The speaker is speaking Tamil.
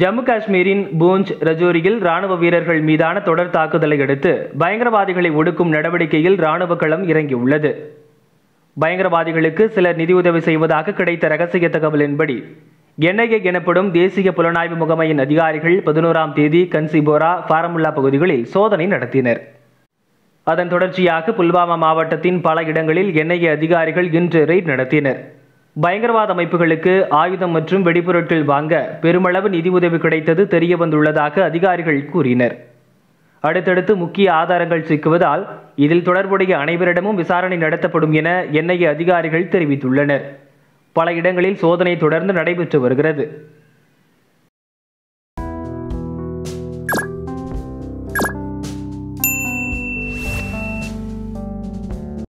ஜம்மு காஷ்மீரின் பூஞ்ச் ரஜோரியில் ராணுவ வீரர்கள் மீதான தொடர் தாக்குதலை அடுத்து பயங்கரவாதிகளை ஒடுக்கும் நடவடிக்கையில் ராணுவ களம் இறங்கியுள்ளது பயங்கரவாதிகளுக்கு சிலர் நிதியுதவி செய்வதாக கிடைத்த ரகசிய தகவலின்படி என்ஐஏ எனப்படும் தேசிய புலனாய்வு முகமையின் அதிகாரிகள் பதினோராம் தேதி கன்சிபோரா பாரமுல்லா பகுதிகளில் சோதனை நடத்தினர் அதன் தொடர்ச்சியாக புல்வாமா மாவட்டத்தின் பல இடங்களில் என்ஐஏ அதிகாரிகள் இன்று ரெய்ட் நடத்தினர் பயங்கரவாத அமைப்புகளுக்கு ஆயுதம் மற்றும் வெடிபொருட்கள் வாங்க பெருமளவு நிதி உதவி கிடைத்தது தெரிய வந்துள்ளதாக அதிகாரிகள் கூறினர் அடுத்தடுத்து முக்கிய ஆதாரங்கள் சிக்குவதால் இதில் தொடர்புடைய அனைவரிடமும் விசாரணை நடத்தப்படும் என என்ஐஏ அதிகாரிகள் தெரிவித்துள்ளனர் பல இடங்களில் சோதனை தொடர்ந்து நடைபெற்று வருகிறது